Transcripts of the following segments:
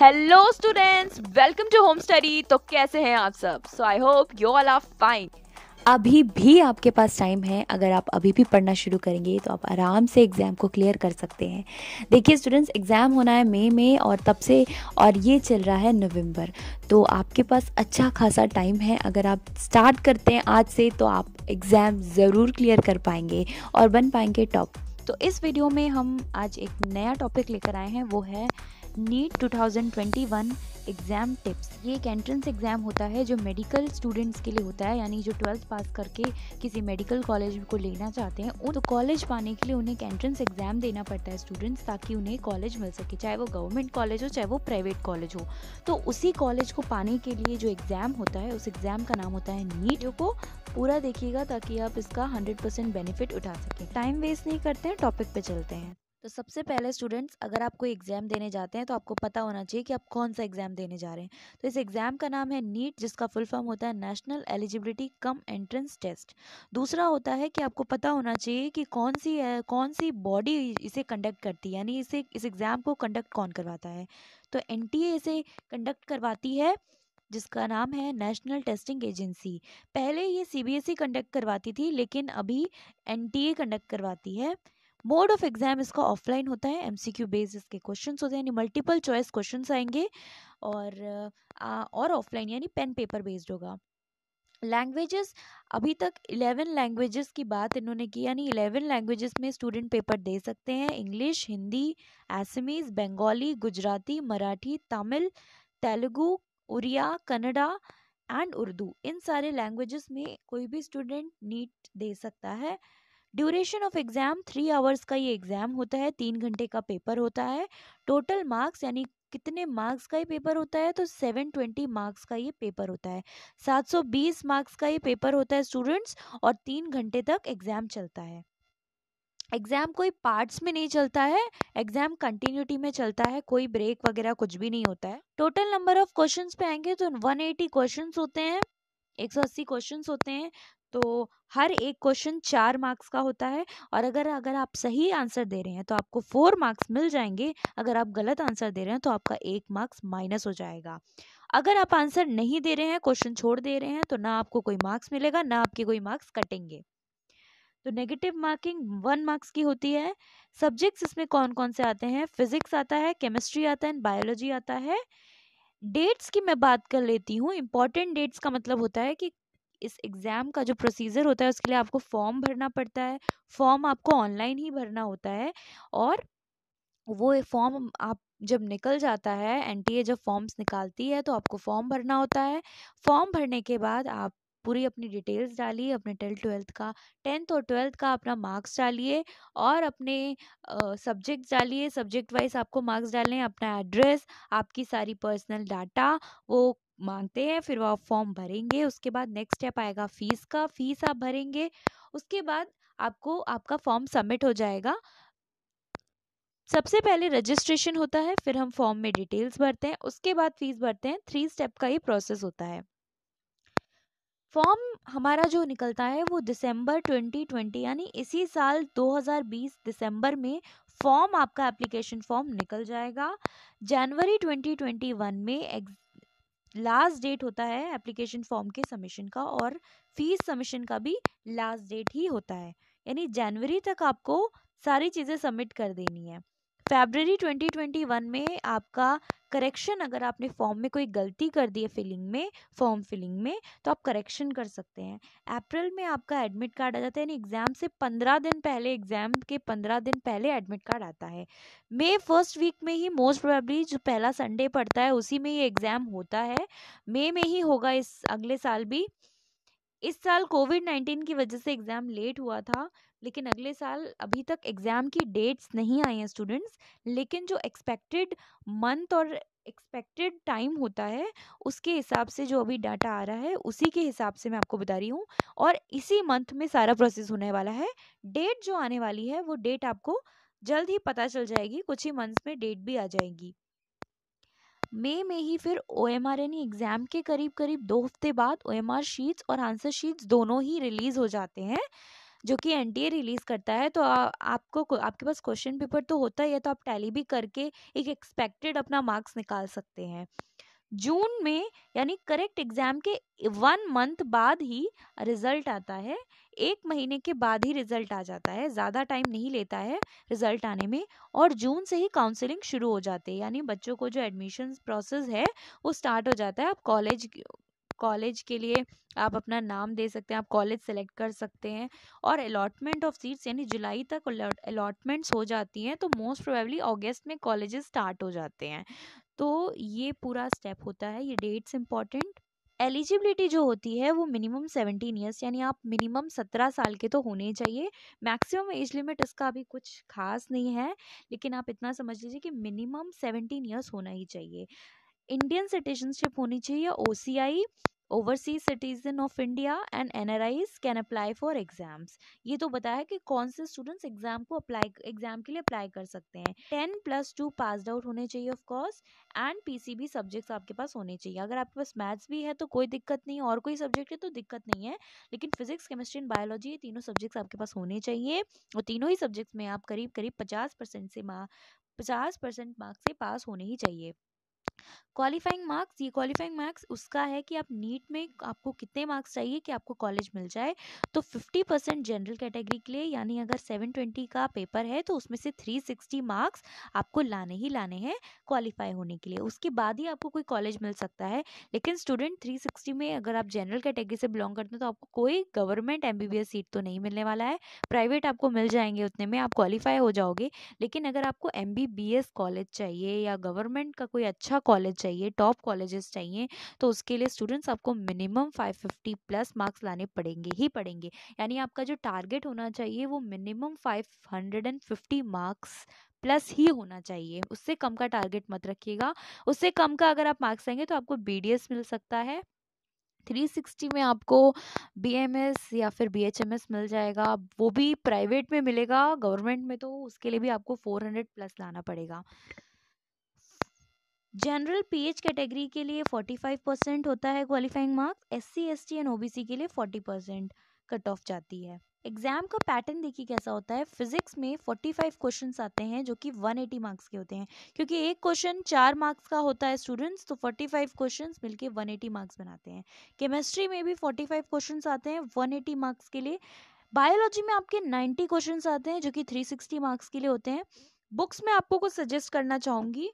Hello students welcome to home study तो कैसे हैं आप सब so I hope you all are fine अभी भी आपके पास टाइम है अगर आप अभी भी पढ़ना शुरू करेंगे तो आप आराम से एग्ज़ाम को क्लियर कर सकते हैं देखिए स्टूडेंट्स एग्ज़ाम होना है मई में और तब से और ये चल रहा है नवंबर तो आपके पास अच्छा खासा टाइम है अगर आप स्टार्ट करते हैं आज से तो आप एग्ज़ाम ज़रूर क्लियर कर पाएंगे और बन पाएंगे टॉप तो इस वीडियो में हम आज एक नया टॉपिक लेकर आए हैं वो है नीट 2021 एग्ज़ाम टिप्स ये एक एंट्रेंस एग्ज़ाम होता है जो मेडिकल स्टूडेंट्स के लिए होता है यानी जो ट्वेल्थ पास करके किसी मेडिकल कॉलेज को लेना चाहते हैं उन तो कॉलेज पाने के लिए उन्हें एक एंट्रेंस एग्ज़ाम देना पड़ता है स्टूडेंट्स ताकि उन्हें कॉलेज मिल सके चाहे वो गवर्नमेंट कॉलेज हो चाहे वो प्राइवेट कॉलेज हो तो उसी कॉलेज को पाने के लिए जो एग्ज़ाम होता है उस एग्ज़ाम का नाम होता है नीट तो को पूरा देखिएगा ताकि आप इसका हंड्रेड बेनिफिट उठा सकें टाइम वेस्ट नहीं करते हैं टॉपिक पर चलते हैं तो सबसे पहले स्टूडेंट्स अगर आप कोई एग्ज़ाम देने जाते हैं तो आपको पता होना चाहिए कि आप कौन सा एग्ज़ाम देने जा रहे हैं तो इस एग्ज़ाम का नाम है नीट जिसका फुल फॉर्म होता है national eligibility cum entrance test दूसरा होता है कि आपको पता होना चाहिए कि कौन सी कौन सी बॉडी इसे कंडक्ट करती है यानी इसे इस एग्ज़ाम को कंडक्ट कौन करवाता है तो एन इसे कंडक्ट करवाती है जिसका नाम है नेशनल टेस्टिंग एजेंसी पहले ये सी कंडक्ट e करवाती थी लेकिन अभी एन कंडक्ट करवाती है मोड ऑफ एग्जाम इसका ऑफलाइन होता है एमसीक्यू बेस्ड इसके क्वेश्चन होते हैं यानी मल्टीपल चॉइस क्वेश्चन आएंगे और आ, और ऑफलाइन यानी पेन पेपर बेस्ड होगा लैंग्वेजेस अभी तक इलेवन लैंग्वेजेस की बात इन्होंने की यानी इलेवन लैंग्वेजेस में स्टूडेंट पेपर दे सकते हैं इंग्लिश हिंदी एसमीज बंगाली गुजराती मराठी तमिल तेलुगु उड़िया कन्नडा एंड उर्दू इन सारे लैंग्वेजेस में कोई भी स्टूडेंट नीट दे सकता है duration of exam three hours का ये एग्ज़ाम होता है तीन घंटे का पेपर होता है टोटल मार्क्स यानी कितने मार्क्स का ये पेपर होता है तो सेवन ट्वेंटी मार्क्स का ये पेपर होता है सात सौ बीस मार्क्स का ये पेपर होता है स्टूडेंट्स और तीन घंटे तक एग्ज़ाम चलता है एग्ज़ाम कोई पार्ट्स में नहीं चलता है एग्ज़ाम कंटिन्यूटी में चलता है कोई ब्रेक वगैरह कुछ भी नहीं होता है टोटल नंबर ऑफ क्वेश्चन पे आएंगे तो वन एटी होते हैं 180 क्वेश्चंस होते हैं तो हर एक क्वेश्चन चार मार्क्स का होता है और अगर अगर आप सही आंसर दे रहे हैं तो आपको फोर मार्क्स मिल जाएंगे अगर आप गलत आंसर दे रहे हैं तो आपका एक मार्क्स माइनस हो जाएगा अगर आप आंसर नहीं दे रहे हैं क्वेश्चन छोड़ दे रहे हैं तो ना आपको कोई मार्क्स मिलेगा ना आपके कोई मार्क्स कटेंगे तो नेगेटिव मार्किंग वन मार्क्स की होती है सब्जेक्ट्स इसमें कौन कौन से आते हैं फिजिक्स आता है केमिस्ट्री आता है बायोलॉजी आता है डेट्स की मैं बात कर लेती हूँ इंपॉर्टेंट डेट्स का मतलब होता है कि इस एग्ज़ाम का जो प्रोसीजर होता है उसके लिए आपको फॉर्म भरना पड़ता है फॉर्म आपको ऑनलाइन ही भरना होता है और वो फॉर्म आप जब निकल जाता है एनटीए जब फॉर्म्स निकालती है तो आपको फॉर्म भरना होता है फॉर्म भरने के बाद आप पूरी अपनी डिटेल्स डालिए अपने टेल ट्वेल्थ का टेंथ और ट्वेल्थ का अपना मार्क्स डालिए और अपने सब्जेक्ट डालिए सब्जेक्ट वाइज आपको मार्क्स डालने अपना एड्रेस आपकी सारी पर्सनल डाटा वो मानते हैं फिर वो आप फॉर्म भरेंगे उसके बाद नेक्स्ट स्टेप आएगा फीस का फीस आप भरेंगे उसके बाद आपको आपका फॉर्म सबमिट हो जाएगा सबसे पहले रजिस्ट्रेशन होता है फिर हम फॉर्म में डिटेल्स भरते हैं उसके बाद फीस भरते हैं थ्री स्टेप का ही प्रोसेस होता है फॉर्म हमारा जो निकलता है वो दिसंबर 2020 यानी इसी साल 2020 दिसंबर में फॉर्म आपका एप्लीकेशन फॉर्म निकल जाएगा जनवरी 2021 में लास्ट डेट होता है एप्लीकेशन फॉर्म के सबमिशन का और फीस सबमिशन का भी लास्ट डेट ही होता है यानी जनवरी तक आपको सारी चीज़ें सबमिट कर देनी है फेबररी 2021 में आपका करेक्शन अगर आपने फॉर्म में कोई गलती कर दी है फिलिंग में फॉर्म फिलिंग में तो आप करेक्शन कर सकते हैं अप्रैल में आपका एडमिट कार्ड आ जाता है यानी एग्ज़ाम से पंद्रह दिन पहले एग्ज़ाम के पंद्रह दिन पहले एडमिट कार्ड आता है मई फर्स्ट वीक में ही मोस्ट प्रोबेबली जो पहला संडे पड़ता है उसी में ये एग्ज़ाम होता है मई में ही होगा इस अगले साल भी इस साल कोविड नाइन्टीन की वजह से एग्ज़ाम लेट हुआ था लेकिन अगले साल अभी तक एग्ज़ाम की डेट्स नहीं आई हैं स्टूडेंट्स लेकिन जो एक्सपेक्टेड मंथ और एक्सपेक्टेड टाइम होता है उसके हिसाब से जो अभी डाटा आ रहा है उसी के हिसाब से मैं आपको बता रही हूँ और इसी मंथ में सारा प्रोसेस होने वाला है डेट जो आने वाली है वो डेट आपको जल्द ही पता चल जाएगी कुछ ही मंथ्स में डेट भी आ जाएगी मई में ही फिर ओ एम आर एन एग्ज़ाम के करीब करीब दो हफ्ते बाद ओ एम आर शीट्स और आंसर शीट्स दोनों ही रिलीज़ हो जाते हैं जो कि एन रिलीज़ करता है तो आ, आपको आपके पास क्वेश्चन पेपर तो होता ही है तो आप टैली भी करके एक एक्सपेक्टेड अपना मार्क्स निकाल सकते हैं जून में यानी करेक्ट एग्जाम के वन मंथ बाद ही रिजल्ट आता है एक महीने के बाद ही रिजल्ट आ जाता है ज़्यादा टाइम नहीं लेता है रिजल्ट आने में और जून से ही काउंसलिंग शुरू हो जाती है यानी बच्चों को जो एडमिशन प्रोसेस है वो स्टार्ट हो जाता है आप कॉलेज कॉलेज के लिए आप अपना नाम दे सकते हैं आप कॉलेज सेलेक्ट कर सकते हैं और अलॉटमेंट ऑफ सीट्स यानी जुलाई तक अलॉटमेंट्स हो जाती हैं तो मोस्ट प्रोबेबली अगस्त में कॉलेजेस स्टार्ट हो जाते हैं तो ये पूरा स्टेप होता है ये डेट्स इंपॉर्टेंट एलिजिबिलिटी जो होती है वो मिनिमम सेवनटीन ईयर्स यानी आप मिनिमम सत्रह साल के तो होने चाहिए मैक्सिमम एज लिमिट इसका अभी कुछ खास नहीं है लेकिन आप इतना समझ लीजिए कि मिनिमम सेवेंटीन ईयर्स होना ही चाहिए इंडियन सिटीजनशिप होनी चाहिए O C I overseas citizen of India and N R Is can apply for exams ये तो बताया कि कौन से स्टूडेंट्स एग्जाम को अप्लाई एग्जाम के लिए अप्लाई कर सकते हैं ten plus two pass out होने चाहिए of course and P C B subjects आपके पास होने चाहिए अगर आपके पास मैथ्स भी है तो कोई दिक्कत नहीं और कोई सब्जेक्ट है तो दिक्कत नहीं है लेकिन फिजिक्स केमिस्ट्री एंड बायोलॉजी ये तीनों सब्जेक्ट्स आपके पास होने चाहिए और तीनों ही सब्जेक्ट्स में आप करीब करीब पचास परसेंट से मार्क पचास परसेंट मार्क्स से पास होने ही चाहिए क्वालिफाइंग मार्क्स ये क्वालिफाइंग मार्क्स उसका है कि आप नीट में आपको कितने मार्क्स चाहिए कि आपको कॉलेज मिल जाए तो 50 परसेंट जनरल कैटेगरी के लिए यानी अगर 720 का पेपर है तो उसमें से 360 मार्क्स आपको लाने ही लाने हैं क्वालिफाई होने के लिए उसके बाद ही आपको कोई कॉलेज मिल सकता है लेकिन स्टूडेंट थ्री में अगर आप जनरल कैटेगरी से बिलोंग करते हैं तो आपको कोई गवर्नमेंट एम सीट तो नहीं मिलने वाला है प्राइवेट आपको मिल जाएंगे उतने में आप क्वालिफाई हो जाओगे लेकिन अगर आपको एम कॉलेज चाहिए या गवर्नमेंट का कोई अच्छा कॉलेज चाहिए टॉप कॉलेजेस चाहिए तो उसके लिए स्टूडेंट्स आपको मिनिमम 550 प्लस मार्क्स लाने पड़ेंगे ही पड़ेंगे यानी आपका जो टारगेट होना चाहिए वो मिनिमम 550 मार्क्स प्लस ही होना चाहिए उससे कम का टारगेट मत रखिएगा उससे कम का अगर आप मार्क्स आएंगे तो आपको बी मिल सकता है 360 में आपको बीएमएस या फिर बीएचएमएस मिल जाएगा वो भी प्राइवेट में मिलेगा गवर्नमेंट में तो उसके लिए भी आपको 400 प्लस लाना पड़ेगा जनरल पीएच कैटेगरी के लिए 45 परसेंट होता है qualifying marks S C S T and OBC के लिए 40 परसेंट कट ऑफ जाती है एग्जाम का पैटर्न देखिए कैसा होता है फिजिक्स में 45 क्वेश्चंस आते हैं जो कि 180 मार्क्स के होते हैं क्योंकि एक क्वेश्चन चार मार्क्स का होता है स्टूडेंट्स तो 45 क्वेश्चंस मिलके 180 मार्क्स बनाते हैं केमिस्ट्री में भी 45 क्वेश्चंस आते हैं 180 मार्क्स के लिए बायोलॉजी में आपके 90 क्वेश्चंस आते हैं जो कि 360 मार्क्स के लिए होते हैं बुक्स में आपको कुछ सजेस्ट करना चाहूँगी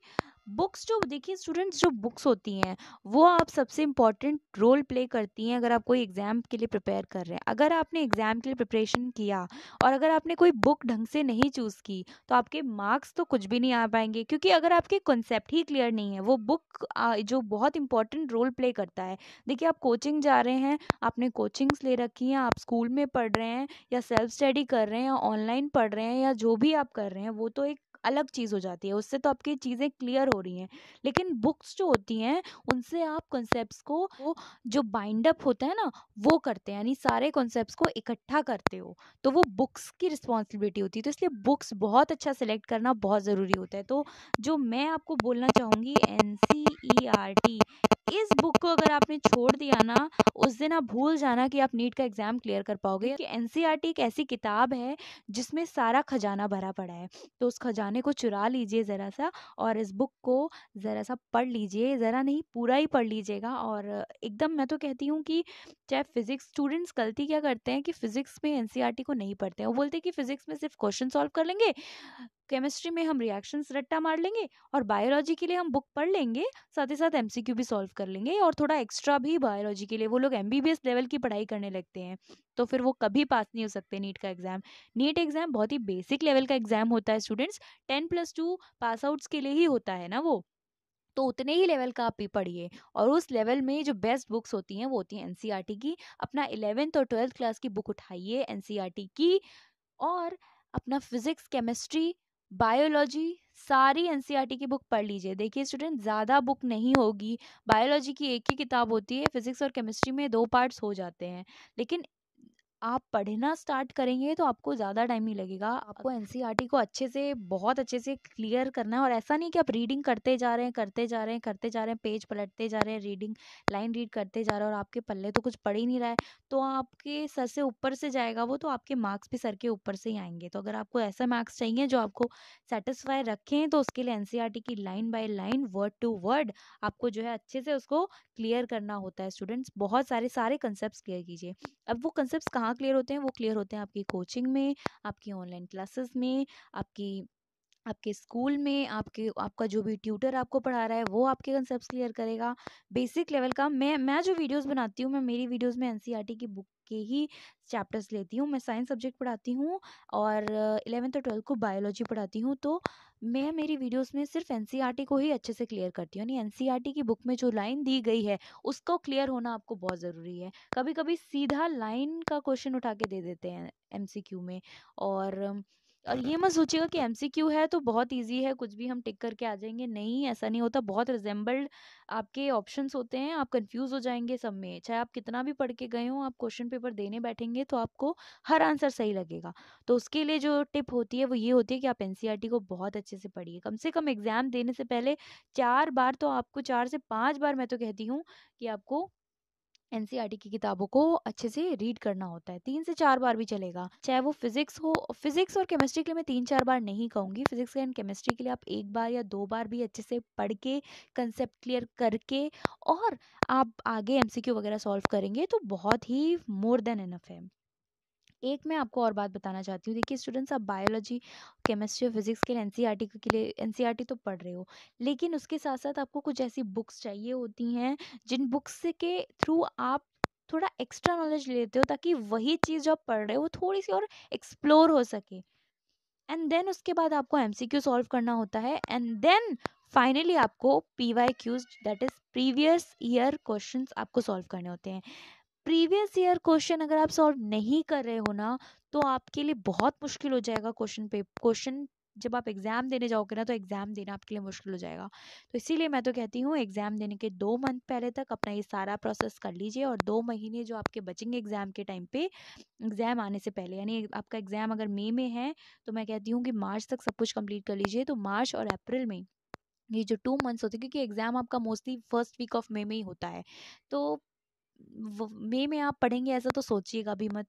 बुक्स जो देखिए स्टूडेंट्स जो बुक्स होती हैं वो आप सबसे इम्पॉर्टेंट रोल प्ले करती हैं अगर आप कोई एग्ज़ाम के लिए प्रिपेयर कर रहे हैं अगर आपने एग्ज़ाम के लिए प्रिपरेशन किया और अगर आपने कोई बुक ढंग से नहीं चूज़ की तो आपके मार्क्स तो कुछ भी नहीं आ पाएंगे क्योंकि अगर आपके कॉन्सेप्ट ही क्लियर नहीं है वो बुक जो बहुत इंपॉर्टेंट रोल प्ले करता है देखिए आप कोचिंग जा रहे हैं आपने कोचिंग्स ले रखी हैं आप स्कूल में पढ़ रहे हैं या सेल्फ स्टडी कर रहे हैं या ऑनलाइन पढ़ रहे हैं या जो भी आप कर रहे हैं वो तो एक अलग चीज़ हो जाती है उससे तो आपकी चीज़ें क्लियर हो रही हैं लेकिन बुक्स जो होती हैं उनसे आप कॉन्सेप्ट को जो बाइंड अप होता है ना वो करते हैं यानी सारे कॉन्सेप्ट को इकट्ठा करते हो तो वो बुक्स की रिस्पॉन्सिबिलिटी होती है तो इसलिए बुक्स बहुत अच्छा सेलेक्ट करना बहुत ज़रूरी होता है तो जो मैं आपको बोलना चाहूँगी N C E R T इस बुक को अगर आपने छोड़ दिया ना उस दिन आप भूल जाना कि आप नीट का एग्ज़ाम क्लियर कर पाओगे कि एन e एक ऐसी किताब है जिसमें सारा खजाना भरा पड़ा है तो उस खजाना खिलौने को चुरा लीजिए ज़रा सा और इस बुक को ज़रा सा पढ़ लीजिए ज़रा नहीं पूरा ही पढ़ लीजिएगा और एकदम मैं तो कहती हूँ कि चाहे फिज़िक्स स्टूडेंट्स गलती क्या करते हैं कि फ़िज़िक्स में एन को नहीं पढ़ते हैं वो बोलते हैं कि फ़िज़िक्स में सिर्फ क्वेश्चन सॉल्व कर लेंगे केमिस्ट्री में हम रिएक्शंस रट्टा मार लेंगे और बायोलॉजी के लिए हम बुक पढ़ लेंगे साथ ही साथ एमसीक्यू भी सॉल्व कर लेंगे और थोड़ा एक्स्ट्रा भी बायोलॉजी के लिए वो लोग एमबीबीएस लेवल की पढ़ाई करने लगते हैं तो फिर वो कभी पास नहीं हो सकते नीट का एग्ज़ाम नीट एग्ज़ाम बहुत ही बेसिक लेवल का एग्ज़ाम होता है students ten plus two pass outs के लिए ही होता है ना वो तो उतने ही लेवल का आप भी पढ़िए और उस लेवल में जो बेस्ट बुक्स होती हैं वो होती हैं एन e की अपना इलेवेंथ और ट्वेल्थ क्लास की बुक उठाइए एन e की और अपना फिजिक्स केमिस्ट्री बायोलॉजी सारी एन e की बुक पढ़ लीजिए देखिए स्टूडेंट ज़्यादा बुक नहीं होगी बायोलॉजी की एक ही किताब होती है फिजिक्स और केमिस्ट्री में दो पार्ट्स हो जाते हैं लेकिन आप पढ़ना स्टार्ट करेंगे तो आपको ज़्यादा टाइम नहीं लगेगा आपको एन को अच्छे से बहुत अच्छे से क्लियर करना है और ऐसा नहीं कि आप रीडिंग करते जा रहे हैं करते जा रहे हैं करते जा रहे हैं पेज पलटते जा रहे हैं रीडिंग लाइन रीड करते जा रहे हैं और आपके पल्ले तो कुछ पढ़ ही नहीं रहा है तो आपके सर से ऊपर से जाएगा वो तो आपके मार्क्स भी सर के ऊपर से ही आएंगे तो अगर आपको ऐसा मार्क्स चाहिए जो आपको सेटिस्फाई रखें तो उसके लिए एन की line by line word to word आपको जो है अच्छे से उसको क्लियर करना होता है स्टूडेंट्स बहुत सारे सारे कंसेप्ट क्लियर कीजिए अब वो कंसेप्ट कहाँ कहाँ क्लियर होते हैं वो क्लियर होते हैं आपकी कोचिंग में आपकी ऑनलाइन क्लासेस में आपकी आपके स्कूल में आपके आपका जो भी ट्यूटर आपको पढ़ा रहा है वो आपके कंसेप्ट क्लियर करेगा बेसिक लेवल का मैं मैं जो वीडियोस बनाती हूँ मैं मेरी वीडियोस में एनसीईआरटी e की बुक के ही चैप्टर्स लेती हूँ मैं साइंस सब्जेक्ट पढ़ाती हूँ और इलेवेंथ और ट्वेल्थ को बायोलॉजी पढ़ाती हूँ तो मैं मेरी वीडियोस में सिर्फ एन e को ही अच्छे से क्लियर करती हूँ यानी एन e की बुक में जो लाइन दी गई है उसको क्लियर होना आपको बहुत ज़रूरी है कभी कभी सीधा लाइन का क्वेश्चन उठा के दे देते हैं एम में और और ये मत सोचिएगा कि एमसीक्यू है तो बहुत इजी है कुछ भी हम टिक करके आ जाएंगे नहीं ऐसा नहीं होता बहुत रिजेंबल्ड आपके ऑप्शंस होते हैं आप कंफ्यूज हो जाएंगे सब में चाहे आप कितना भी पढ़ के गए हो आप क्वेश्चन पेपर देने बैठेंगे तो आपको हर आंसर सही लगेगा तो उसके लिए जो टिप होती है वो ये होती है कि आप एन e को बहुत अच्छे से पढ़िए कम से कम एग्ज़ाम देने से पहले चार बार तो आपको चार से पाँच बार मैं तो कहती हूँ कि आपको एन e की किताबों को अच्छे से रीड करना होता है तीन से चार बार भी चलेगा चाहे वो फिजिक्स हो फिजिक्स और केमिस्ट्री के लिए मैं तीन चार बार नहीं कहूँगी फिजिक्स एंड केमिस्ट्री के लिए आप एक बार या दो बार भी अच्छे से पढ़ के कंसेप्ट क्लियर करके और आप आगे एम वगैरह सॉल्व करेंगे तो बहुत ही मोर देन इनफ है एक मैं आपको और बात बताना चाहती हूँ देखिए स्टूडेंट्स आप बायोलॉजी केमिस्ट्री और फिजिक्स के लिए एन के लिए एन तो पढ़ रहे हो लेकिन उसके साथ साथ आपको कुछ ऐसी बुक्स चाहिए होती हैं जिन बुक्स के थ्रू आप थोड़ा एक्स्ट्रा नॉलेज लेते हो ताकि वही चीज़ जो आप पढ़ रहे हो थोड़ी सी और एक्सप्लोर हो सके एंड देन उसके बाद आपको एम क्यू सॉल्व करना होता है एंड देन फाइनली आपको P Y Qs that is previous year question आपको सॉल्व करने होते हैं प्रीवियस ईयर क्वेश्चन अगर आप सॉल्व नहीं कर रहे हो ना तो आपके लिए बहुत मुश्किल हो जाएगा क्वेश्चन पे क्वेश्चन जब आप एग्ज़ाम देने जाओगे ना तो एग्ज़ाम देना आपके लिए मुश्किल हो जाएगा तो इसीलिए मैं तो कहती हूँ एग्ज़ाम देने के दो मंथ पहले तक अपना ये सारा प्रोसेस कर लीजिए और दो महीने जो आपके बचेंगे एग्ज़ाम के टाइम पे एग्ज़ाम आने से पहले यानी आपका एग्ज़ाम अगर मई में है तो मैं कहती हूँ कि मार्च तक सब कुछ कंप्लीट कर लीजिए तो मार्च और अप्रैल में ये जो टू मंथ्स होते हैं क्योंकि एग्ज़ाम आपका mostly first week of May में ही होता है तो मई मे में आप पढ़ेंगे ऐसा तो सोचिएगा भी मत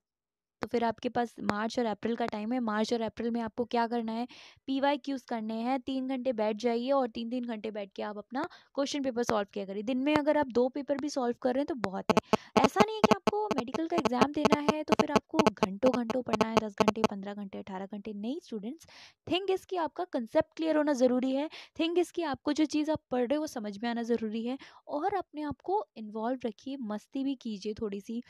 तो फिर आपके पास मार्च और अप्रैल का टाइम है मार्च और अप्रैल में आपको क्या करना है पी वाई क्यूज़ करने हैं तीन घंटे बैठ जाइए और तीन तीन घंटे बैठ के आप अपना क्वेश्चन पेपर सॉल्व किया करिए दिन में अगर आप दो पेपर भी सॉल्व कर रहे हैं तो बहुत है ऐसा नहीं है कि आपको मेडिकल का एग्ज़ाम देना है तो फिर आपको घंटों घंटों पढ़ना है दस घंटे पंद्रह घंटे अठारह घंटे नहीं स्टूडेंट्स थिंग इज़ आपका कंसेप्ट क्लियर होना ज़रूरी है थिंग इज़ आपको जो चीज़ आप पढ़ रहे हो वो समझ में आना ज़रूरी है और अपने आप को इन्वॉल्व रखिए मस्ती भी कीजिए थोड़ी सी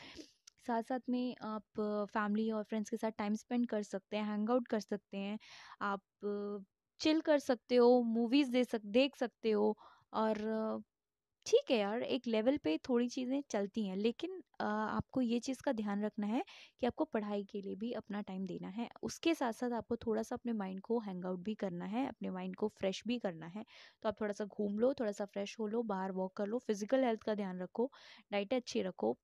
साथ साथ में आप फैमिली और फ्रेंड्स के साथ टाइम स्पेंड कर सकते हैं हैंग आउट कर सकते हैं आप चिल कर सकते हो मूवीज़ दे सक देख सकते हो और ठीक है यार एक लेवल पे थोड़ी चीज़ें चलती हैं लेकिन आपको ये चीज़ का ध्यान रखना है कि आपको पढ़ाई के लिए भी अपना टाइम देना है उसके साथ साथ आपको थोड़ा सा अपने माइंड को हैंग आउट भी करना है अपने माइंड को फ्रेश भी करना है तो आप थोड़ा सा घूम लो थोड़ा सा फ्रेश हो लो बाहर वॉक कर लो फिजिकल हेल्थ का ध्यान रखो डाइट अच्छी रखो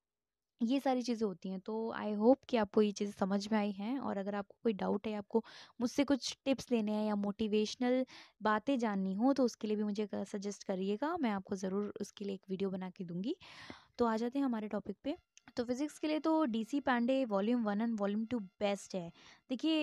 ये सारी चीज़ें होती हैं तो आई होप कि आपको ये चीज़ें समझ में आई हैं और अगर आपको कोई डाउट है आपको मुझसे कुछ टिप्स लेने हैं या मोटिवेशनल बातें जाननी हो तो उसके लिए भी मुझे सजेस्ट करिएगा मैं आपको ज़रूर उसके लिए एक वीडियो बना के दूँगी तो आ जाते हैं हमारे टॉपिक पर तो फिज़िक्स के लिए तो D C Pandey volume one and volume two best है देखिए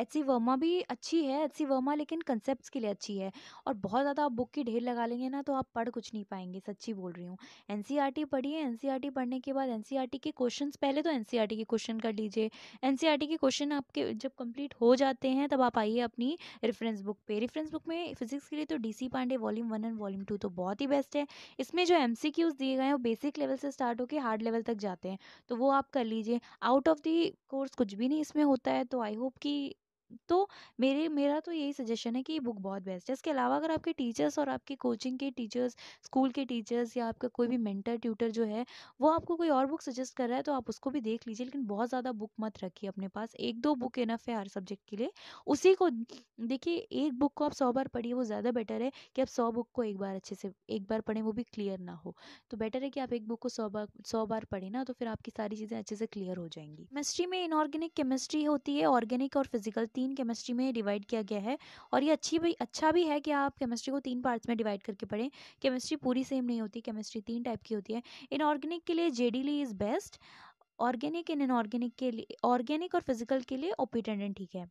एच सी वर्मा भी अच्छी है एच सी वर्मा लेकिन कंसेप्ट के लिए अच्छी है और बहुत ज़्यादा आप बुक की ढेर लगा लेंगे ना तो आप पढ़ कुछ नहीं पाएंगे सच्ची बोल रही हूँ एन सी आर टी पढ़िए एन सी आर टी पढ़ने के बाद एन सी आर टी के क्वेश्चन पहले तो एन सी आर टी के क्वेश्चन कर लीजिए एन सी आर टी के क्वेश्चन आपके जब कंप्लीट हो जाते हैं तब आप आइए अपनी रेफरेंस बुक पे रेफरेंस बुक में फिजिक्स के लिए तो D C Pandey volume one and volume two तो बहुत ही बेस्ट है इसमें जो एम सी क्यूज़ दिए गए हैं वो बेसिक लेवल से स्टार्ट होकर हार्ड लेवल तक जाते जाते हैं तो वो आप कर लीजिए आउट ऑफ दी कोर्स कुछ भी नहीं इसमें होता है तो आई होप कि तो मेरे मेरा तो यही सजेशन है कि ये बुक बहुत बेस्ट है इसके अलावा अगर आपके टीचर्स और आपके कोचिंग के टीचर्स स्कूल के टीचर्स या आपका कोई भी मेंटर ट्यूटर जो है वो आपको कोई और बुक सजेस्ट कर रहा है तो आप उसको भी देख लीजिए लेकिन बहुत ज़्यादा बुक मत रखिए अपने पास एक दो बुक इनफ है हर सब्जेक्ट के लिए उसी को देखिए एक बुक को आप सौ बार पढ़िए वो ज़्यादा बेटर है कि आप सौ बुक को एक बार अच्छे से एक बार पढ़ें वो भी क्लियर ना हो तो बेटर है कि आप एक बुक को सौ बार सौ बार पढ़ें ना तो फिर आपकी सारी चीज़ें अच्छे से क्लियर हो जाएंगी केमिस्ट्री में इनऑर्गेनिक केमिस्ट्री होती है ऑर्गेनिक और फिजिकल तीन केमिस्ट्री में डिवाइड किया गया है और ये अच्छी भी अच्छा भी है कि आप केमिस्ट्री को तीन पार्ट्स में डिवाइड करके पढ़ें केमिस्ट्री पूरी सेम नहीं होती केमिस्ट्री तीन टाइप की होती है इनऑर्गेनिक के लिए J D is best organic in inorganic के लिए ऑर्गेनिक और फिजिकल के लिए ओपिटेंडेंट ठीक है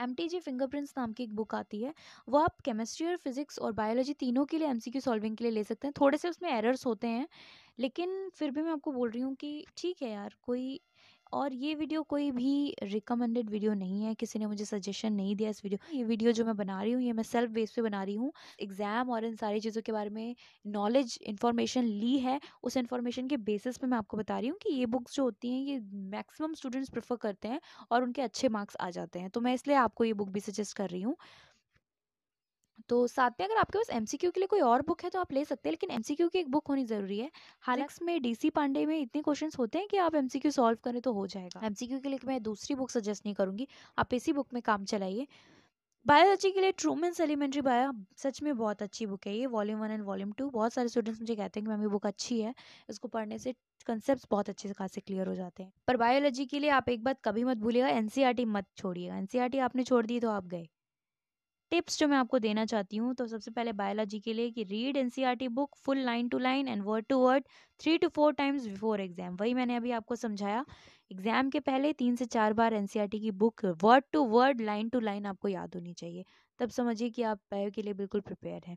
एम टी जी फिंगरप्रिंट्स नाम की एक बुक आती है वो आप केमिस्ट्री और फिजिक्स और बायोलॉजी तीनों के लिए एम सी क्यू सॉल्विंग के लिए ले सकते हैं थोड़े से उसमें एरर्स होते हैं लेकिन फिर भी मैं आपको बोल रही हूँ कि ठीक है यार कोई और ये वीडियो कोई भी रिकमेंडेड वीडियो नहीं है किसी ने मुझे सजेशन नहीं दिया इस वीडियो ये वीडियो जो मैं बना रही हूँ ये मैं सेल्फ बेस पे बना रही हूँ एग्ज़ाम और इन सारी चीज़ों के बारे में नॉलेज इन्फॉर्मेशन ली है उस इन्फॉर्मेशन के बेसिस पे मैं आपको बता रही हूँ कि ये बुक्स जो होती हैं ये मैक्सिमम स्टूडेंट्स प्रेफर करते हैं और उनके अच्छे मार्क्स आ जाते हैं तो मैं इसलिए आपको ये बुक भी सजेस्ट कर रही हूँ तो साथ में अगर आपके पास एम के लिए कोई और बुक है तो आप ले सकते हैं लेकिन एम की एक बुक होनी ज़रूरी है हालांकि में डी पांडे में इतने क्वेश्चन होते हैं कि आप एम सॉल्व करें तो हो जाएगा एम के लिए तो मैं दूसरी बुक सजेस्ट नहीं करूँगी आप इसी बुक में काम चलाइए बायोलॉजी के लिए ट्रूमेंस एलिमेंट्री बायो सच में बहुत अच्छी बुक है ये volume one and volume two बहुत सारे स्टूडेंट्स मुझे कहते हैं कि मैम ये बुक अच्छी है इसको पढ़ने से कंसेप्ट बहुत अच्छे से खासे क्लियर हो जाते हैं पर बायोलॉजी के लिए आप एक बात कभी मत भूलिएगा एनसीईआरटी e मत छोड़िएगा एन e आपने छोड़ दी तो आप गए टिप्स जो मैं आपको देना चाहती हूँ तो सबसे पहले बायोलॉजी के लिए कि read N book full line to line and word to word three two four times before exam वही मैंने अभी आपको समझाया एग्जाम के पहले तीन से चार बार एन e की book word to word line to line आपको याद होनी चाहिए तब समझिए कि आप बायो के लिए बिल्कुल प्रिपेयर हैं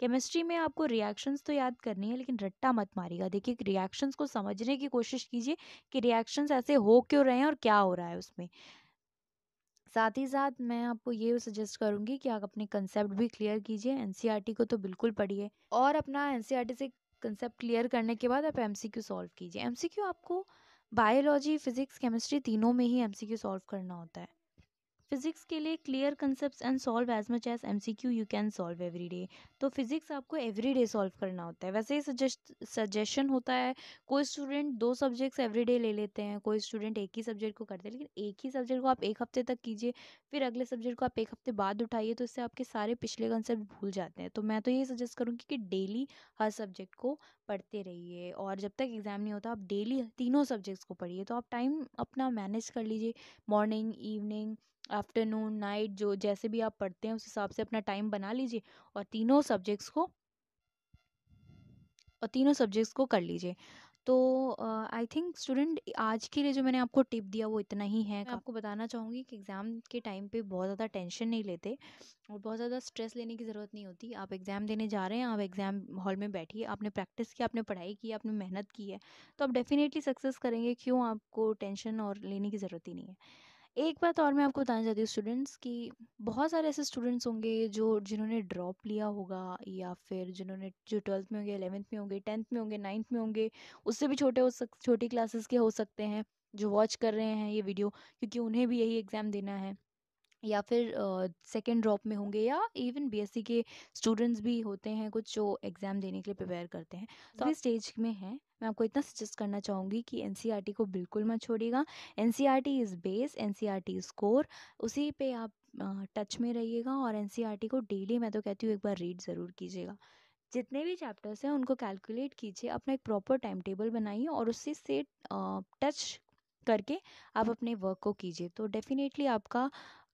केमिस्ट्री में आपको रिएक्शंस तो याद करनी है लेकिन रट्टा मत मारिएगा देखिए रिएक्शंस को समझने की कोशिश कीजिए कि रिएक्शंस ऐसे हो क्यों रहे हैं और क्या हो रहा है उसमें साथ ही साथ मैं आपको ये सजेस्ट करूँगी कि आप अपने कंसेप्ट भी क्लियर कीजिए एन e को तो बिल्कुल पढ़िए और अपना एन e से कंसेप्ट क्लियर करने के बाद आप एम सॉल्व कीजिए एम आपको बायोलॉजी फिजिक्स केमिस्ट्री तीनों में ही एम सॉल्व करना होता है फिजिक्स के लिए clear concept and solve as much as M C Q you can solve every day तो फिजिक्स आपको एवरी डे सॉल्व करना होता है वैसे ही सजेशन होता है कोई स्टूडेंट दो सब्जेक्ट्स एवरी डे ले लेते हैं कोई स्टूडेंट एक ही सब्जेक्ट को करते हैं लेकिन एक ही सब्जेक्ट को आप एक हफ्ते तक कीजिए फिर अगले सब्जेक्ट को आप एक हफ्ते बाद उठाइए तो इससे आपके सारे पिछले कंसेप्ट भूल जाते हैं तो मैं तो ये सजेस्ट करूँगी कि डेली हर सब्जेक्ट को पढ़ते रहिए और जब तक एग्ज़ाम नहीं होता आप डेली तीनों सब्जेक्ट्स को पढ़िए तो आप टाइम अपना मैनेज कर लीजिए मॉर्निंग इवनिंग आफ्टरनून नाइट जो जैसे भी आप पढ़ते हैं उस हिसाब से अपना टाइम बना लीजिए और तीनों सब्जेक्ट्स को और तीनों सब्जेक्ट्स को कर लीजिए तो आई थिंक स्टूडेंट आज के लिए जो मैंने आपको टिप दिया वो इतना ही है मैं आपको बताना चाहूँगी कि एग्ज़ाम के टाइम पे बहुत ज़्यादा टेंशन नहीं लेते और बहुत ज़्यादा स्ट्रेस लेने की ज़रूरत नहीं होती आप एग्ज़ाम देने जा रहे हैं आप एग्ज़ाम हॉल में बैठिए आपने प्रैक्टिस की आपने पढ़ाई की आपने मेहनत की है तो आप डेफ़िनेटली सक्सेस करेंगे क्यों आपको टेंशन और लेने की ज़रूरत ही नहीं है एक बात और मैं आपको बताना चाहती हूँ स्टूडेंट्स कि बहुत सारे ऐसे स्टूडेंट्स होंगे जो जिन्होंने ड्रॉप लिया होगा या फिर जिन्होंने जो ट्वेल्थ में होंगे एलेवंथ में होंगे टेंथ में होंगे नाइन्थ में होंगे उससे भी छोटे हो सक छोटी क्लासेस के हो सकते हैं जो वॉच कर रहे हैं ये वीडियो क्योंकि उन्हें भी यही एग्ज़ाम देना है या फिर सेकेंड ड्रॉप में होंगे या इवन बीएससी के स्टूडेंट्स भी होते हैं कुछ जो एग्ज़ाम देने के लिए प्रिपेयर करते हैं तो हाँ। इस स्टेज में है मैं आपको इतना सजेस्ट करना चाहूँगी कि एन e को बिल्कुल मत छोड़िएगा N C R T is base N C R T score उसी पे आप टच में रहिएगा और एन e को डेली मैं तो कहती हूँ एक बार रीड ज़रूर कीजिएगा जितने भी चैप्टर्स हैं उनको कैलकुलेट कीजिए अपना एक प्रॉपर टाइम टेबल बनाइए और उसी से टच करके आप अपने वर्क को कीजिए तो डेफिनेटली आपका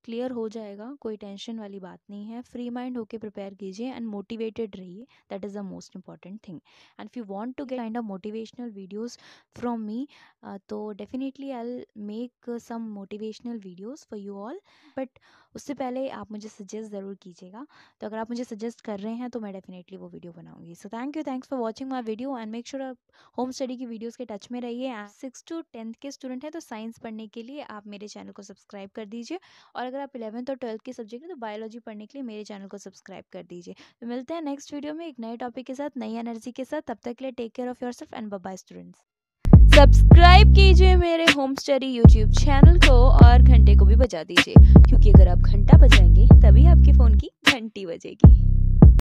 क्लियर हो जाएगा कोई टेंशन वाली बात नहीं है फ्री माइंड होकर प्रिपेयर कीजिए एंड मोटिवेटेड रहिए that is the most important thing and if you want to get kind of motivational videos from me तो definitely I make some motivational videos for you all but उससे पहले आप मुझे suggest ज़रूर कीजिएगा तो अगर आप मुझे सजेस्ट कर रहे हैं तो मैं डेफिनेटली वो वीडियो बनाऊंगी so thank you thanks for watching my video and make sure आप होम स्टडी की वीडियोज़ के टच में रहिए सिक्स टू टेंथ के स्टूडेंट हैं तो साइंस पढ़ने के लिए आप मेरे चैनल को सब्सक्राइब कर दीजिए और अगर आप इलेवंथ और ट्वेल्थ के सब्जेक्ट हैं तो बायोलॉजी पढ़ने के लिए मेरे चैनल को सब्सक्राइब कर दीजिए तो मिलते हैं नेक्स्ट वीडियो में एक नए टॉपिक के साथ नई एनर्जी के साथ तब तक के लिए take care of yourself and bye students subscribe कीजिए मेरे होम स्टडी यूट्यूब चैनल को और घंटे को भी बजा दीजिए क्योंकि अगर आप घंटा बजाएंगे तभी आपके फ़ोन की घंटी बजेगी